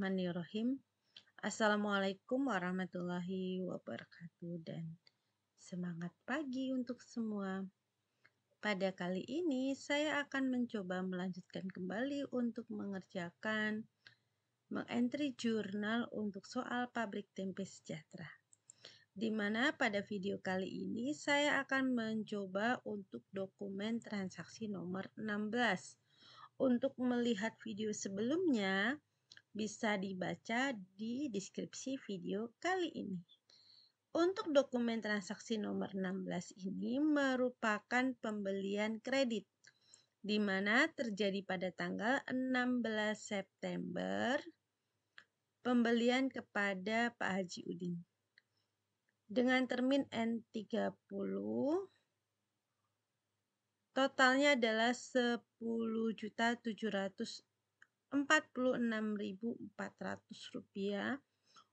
Bismillahirrahmanirrahim. Assalamualaikum warahmatullahi wabarakatuh dan semangat pagi untuk semua. Pada kali ini saya akan mencoba melanjutkan kembali untuk mengerjakan mengentry jurnal untuk soal pabrik tempe sejahtera. Di mana pada video kali ini saya akan mencoba untuk dokumen transaksi nomor 16. Untuk melihat video sebelumnya, bisa dibaca di deskripsi video kali ini. Untuk dokumen transaksi nomor 16 ini merupakan pembelian kredit, di mana terjadi pada tanggal 16 September pembelian kepada Pak Haji Udin. Dengan termin N30, totalnya adalah rp rupiah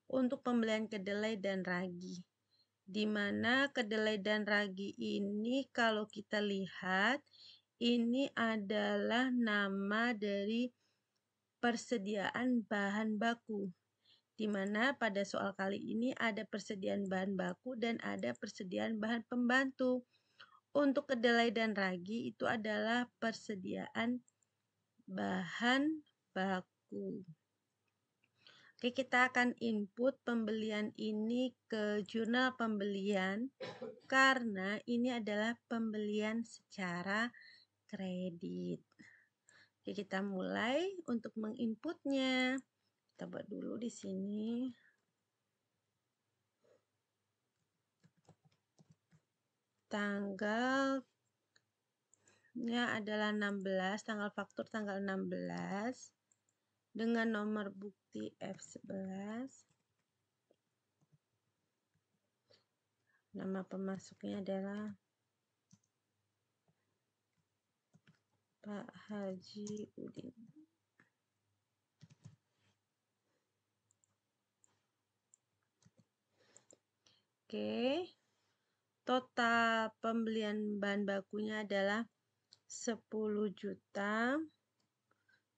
untuk pembelian kedelai dan ragi. dimana kedelai dan ragi ini kalau kita lihat ini adalah nama dari persediaan bahan baku. dimana pada soal kali ini ada persediaan bahan baku dan ada persediaan bahan pembantu. Untuk kedelai dan ragi itu adalah persediaan bahan baku. Oke, kita akan input pembelian ini ke jurnal pembelian karena ini adalah pembelian secara kredit. Oke, kita mulai untuk menginputnya. Kita buat dulu di sini. Tanggalnya adalah 16, tanggal faktur tanggal 16 dengan nomor bukti F11 nama pemasuknya adalah Pak Haji Udin Oke total pembelian bahan bakunya adalah 10 juta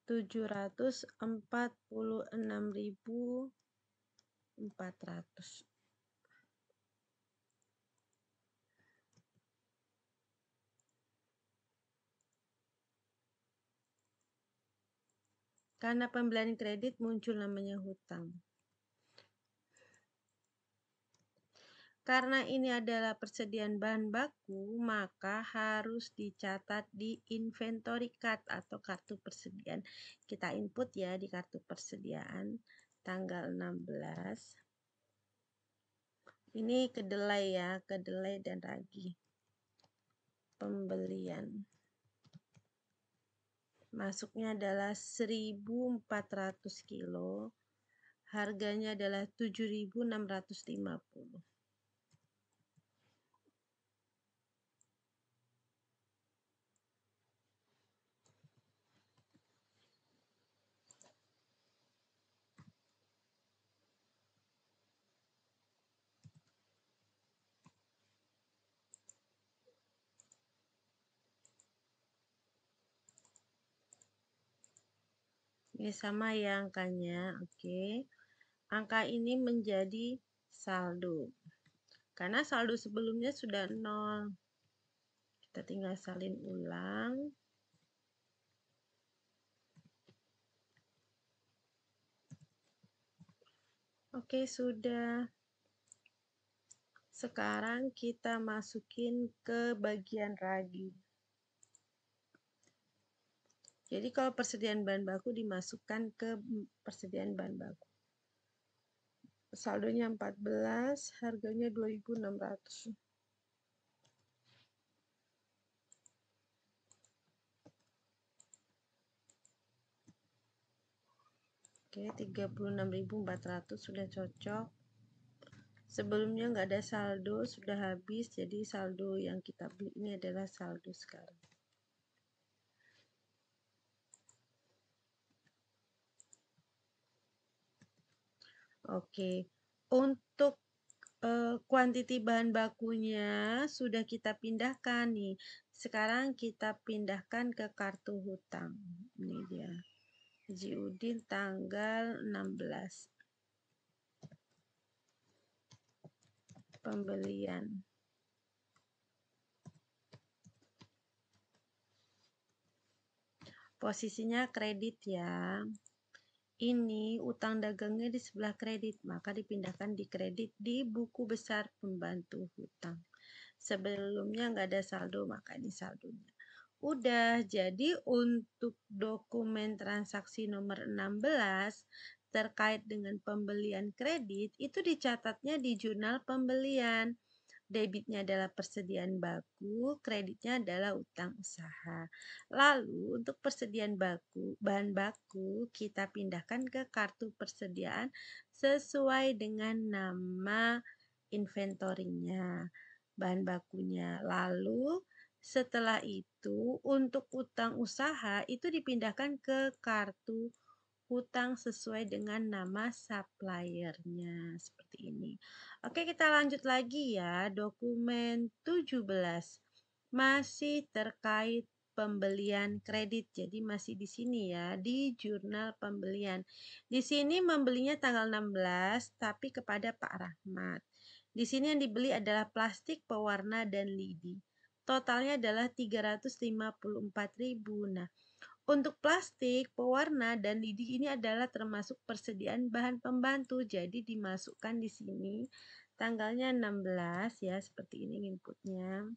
tujuh ratus empat empat puluh enam ribu ratus. Karena pembelian kredit muncul namanya hutang. Karena ini adalah persediaan bahan baku, maka harus dicatat di inventory card atau kartu persediaan. Kita input ya di kartu persediaan tanggal 16. Ini kedelai ya, kedelai dan ragi. Pembelian. Masuknya adalah 1400 kilo. Harganya adalah 7650. Ini ya, sama ya angkanya, oke. Okay. Angka ini menjadi saldo. Karena saldo sebelumnya sudah nol. Kita tinggal salin ulang. Oke, sudah. Sekarang kita masukin ke bagian ragi. Jadi kalau persediaan bahan baku dimasukkan ke persediaan bahan baku. Saldonya 14, harganya 2600. Oke, 36.400 sudah cocok. Sebelumnya nggak ada saldo, sudah habis. Jadi saldo yang kita beli ini adalah saldo sekarang. Oke, untuk kuantiti kuantiti bahan bakunya sudah kita pindahkan nih. Sekarang kita pindahkan ke kartu hutang. Ini dia. Haji Udin tanggal 16. Pembelian. Posisinya kredit ya ini utang dagangnya di sebelah kredit, maka dipindahkan di kredit di buku besar pembantu hutang. Sebelumnya nggak ada saldo, maka ini saldonya. Udah, jadi untuk dokumen transaksi nomor 16 terkait dengan pembelian kredit itu dicatatnya di jurnal pembelian debitnya adalah persediaan baku, kreditnya adalah utang usaha. Lalu untuk persediaan baku, bahan baku kita pindahkan ke kartu persediaan sesuai dengan nama inventorinya, bahan bakunya. Lalu setelah itu untuk utang usaha itu dipindahkan ke kartu hutang sesuai dengan nama suppliernya seperti ini. Oke, kita lanjut lagi ya. Dokumen 17 masih terkait pembelian kredit. Jadi masih di sini ya, di jurnal pembelian. Di sini membelinya tanggal 16 tapi kepada Pak Rahmat. Di sini yang dibeli adalah plastik, pewarna dan lidi. Totalnya adalah 354.000. Nah, untuk plastik, pewarna, dan lidi ini adalah termasuk persediaan bahan pembantu. Jadi dimasukkan di sini tanggalnya 16 ya, seperti ini inputnya.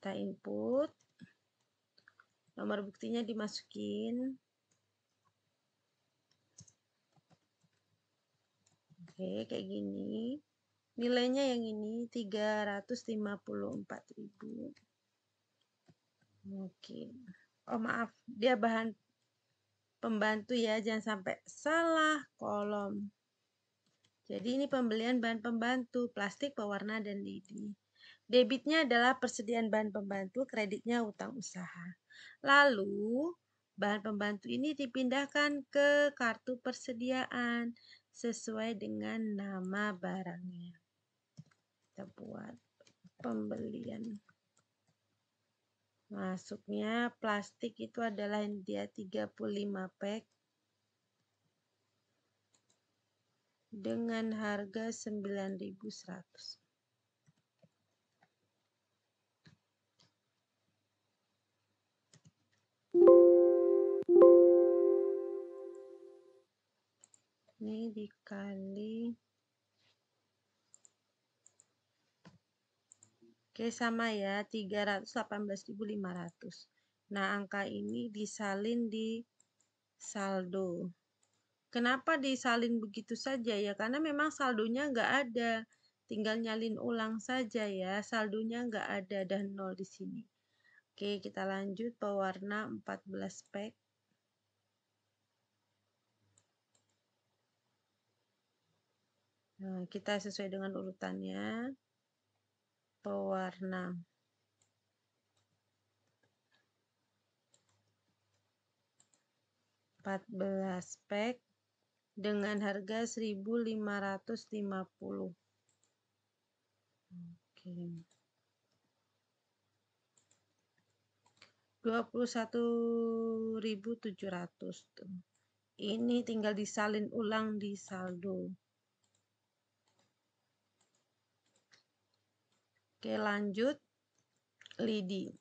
Kita input. Nomor buktinya dimasukin. Oke, kayak gini. Nilainya yang ini 354.000 mungkin oh maaf dia bahan pembantu ya jangan sampai salah kolom jadi ini pembelian bahan pembantu plastik pewarna dan lidi debitnya adalah persediaan bahan pembantu kreditnya utang usaha lalu bahan pembantu ini dipindahkan ke kartu persediaan sesuai dengan nama barangnya kita buat pembelian Masuknya plastik itu adalah dia 35 pack dengan harga 9100. Ini dikali Oke, sama ya, 318.500. Nah, angka ini disalin di saldo. Kenapa disalin begitu saja ya? Karena memang saldonya nggak ada. Tinggal nyalin ulang saja ya. Saldonya nggak ada dan nol di sini. Oke, kita lanjut pewarna 14 pack. Nah, kita sesuai dengan urutannya pewarna empat belas pack dengan harga seribu lima lima ratus puluh. Oke. 21.700 Ini tinggal disalin ulang di saldo. Oke, lanjut. Lidi.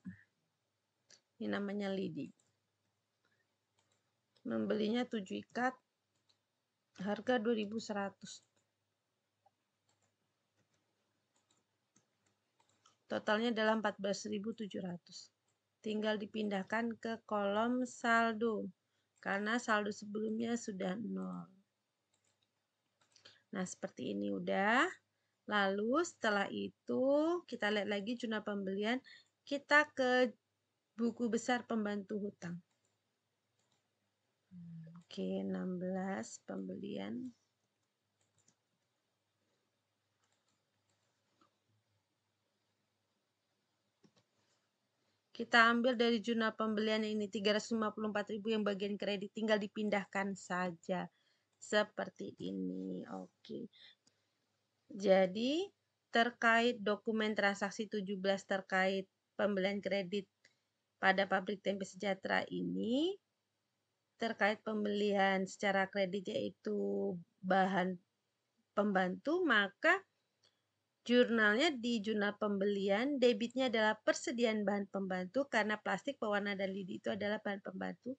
Ini namanya lidi. Membelinya 7 ikat. Harga 2100. Totalnya adalah 14.700. Tinggal dipindahkan ke kolom saldo. Karena saldo sebelumnya sudah nol. Nah, seperti ini udah. Lalu setelah itu kita lihat lagi jurnal pembelian, kita ke buku besar pembantu hutang. Oke, 16 pembelian. Kita ambil dari jurnal pembelian ini 354.000 yang bagian kredit tinggal dipindahkan saja seperti ini. Oke. Jadi terkait dokumen transaksi 17 terkait pembelian kredit pada pabrik tempe sejahtera ini terkait pembelian secara kredit yaitu bahan pembantu maka jurnalnya di jurnal pembelian debitnya adalah persediaan bahan pembantu karena plastik pewarna dan lidi itu adalah bahan pembantu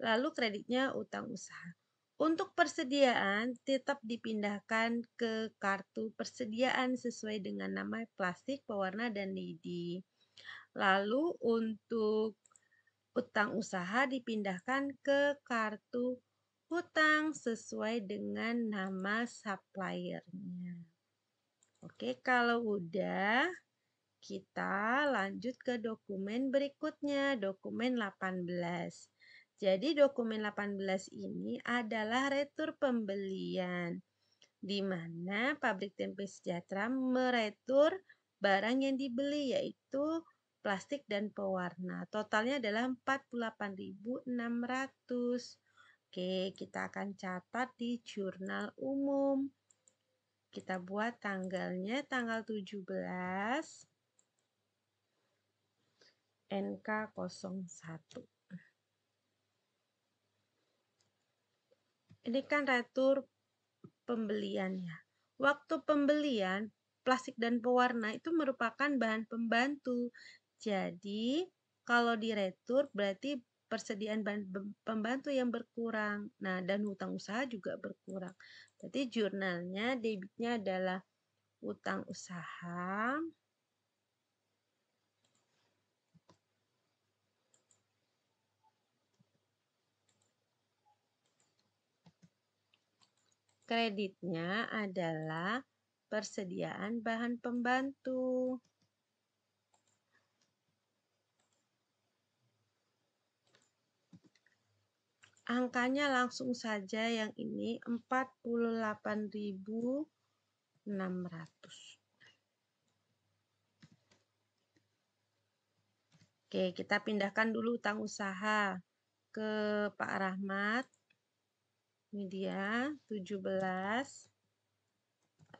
lalu kreditnya utang usaha untuk persediaan tetap dipindahkan ke kartu persediaan sesuai dengan nama plastik, pewarna, dan lidi. Lalu untuk utang usaha dipindahkan ke kartu hutang sesuai dengan nama suppliernya. Oke, kalau udah kita lanjut ke dokumen berikutnya, dokumen 18. Jadi dokumen 18 ini adalah retur pembelian di mana pabrik tempe sejahtera meretur barang yang dibeli yaitu plastik dan pewarna. Totalnya adalah 48.600. Oke, kita akan catat di jurnal umum. Kita buat tanggalnya tanggal 17 NK01. Ini kan retur pembeliannya. Waktu pembelian, plastik dan pewarna itu merupakan bahan pembantu. Jadi, kalau di retur berarti persediaan bahan pembantu yang berkurang. Nah, dan hutang usaha juga berkurang. Berarti jurnalnya debitnya adalah utang usaha Kreditnya adalah persediaan bahan pembantu. angkanya langsung saja yang ini 48.600. Oke, kita pindahkan dulu utang usaha ke Pak Rahmat. Ini dia 17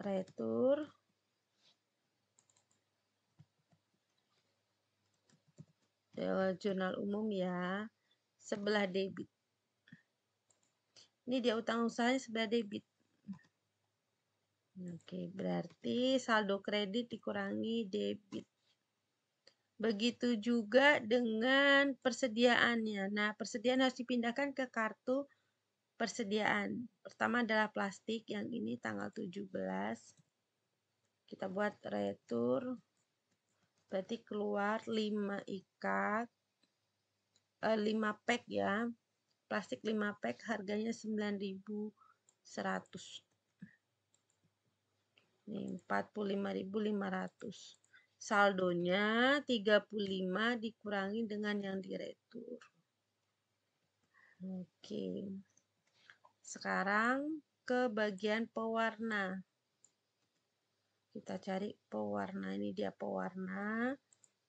retur eh, jurnal umum ya sebelah debit. Ini dia utang usahanya sebelah debit. Oke, berarti saldo kredit dikurangi debit. Begitu juga dengan persediaannya. Nah, persediaan harus dipindahkan ke kartu persediaan. Pertama adalah plastik yang ini tanggal 17. Kita buat retur. Berarti keluar 5 ikat. Eh, 5 pack ya. Plastik 5 pack harganya 9100. 45500 saldonya 35 dikurangi dengan yang diretur. Oke. Okay. Sekarang ke bagian pewarna. Kita cari pewarna. Ini dia pewarna.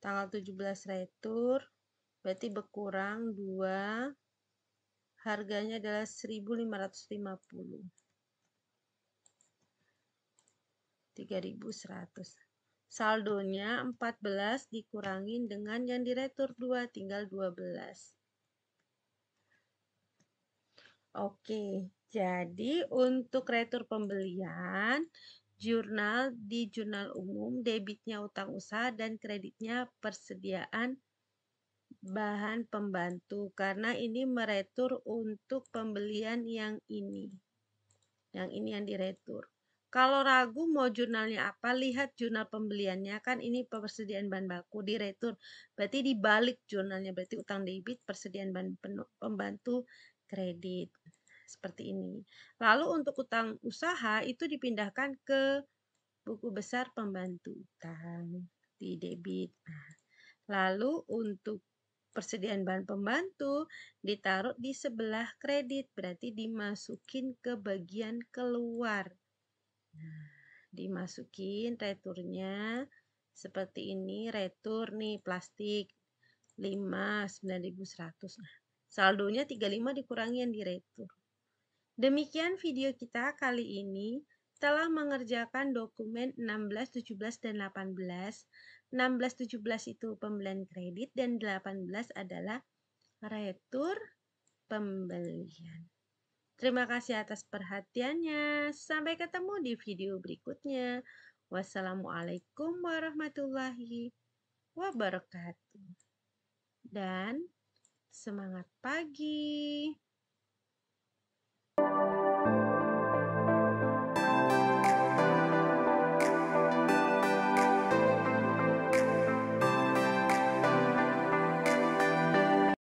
Tanggal 17 retur. Berarti berkurang 2. Harganya adalah 1550. 3100. Saldonya 14 dikurangin dengan yang diretur 2 tinggal 12. Oke, jadi untuk retur pembelian, jurnal di jurnal umum debitnya utang usaha dan kreditnya persediaan bahan pembantu karena ini meretur untuk pembelian yang ini. Yang ini yang diretur. Kalau ragu mau jurnalnya apa, lihat jurnal pembeliannya kan ini persediaan bahan baku diretur. Berarti dibalik jurnalnya berarti utang debit persediaan bahan pembantu kredit seperti ini. Lalu untuk utang usaha itu dipindahkan ke buku besar pembantu utang di debit. Nah, lalu untuk persediaan bahan pembantu ditaruh di sebelah kredit, berarti dimasukin ke bagian keluar. Nah, dimasukin returnya seperti ini, retur nih plastik 5 9100. Nah, Saldonya 35 dikurangi yang diretur. Demikian video kita kali ini telah mengerjakan dokumen 16, 17, dan 18. 16, 17 itu pembelian kredit dan 18 adalah retur pembelian. Terima kasih atas perhatiannya. Sampai ketemu di video berikutnya. Wassalamualaikum warahmatullahi wabarakatuh. Dan Semangat pagi!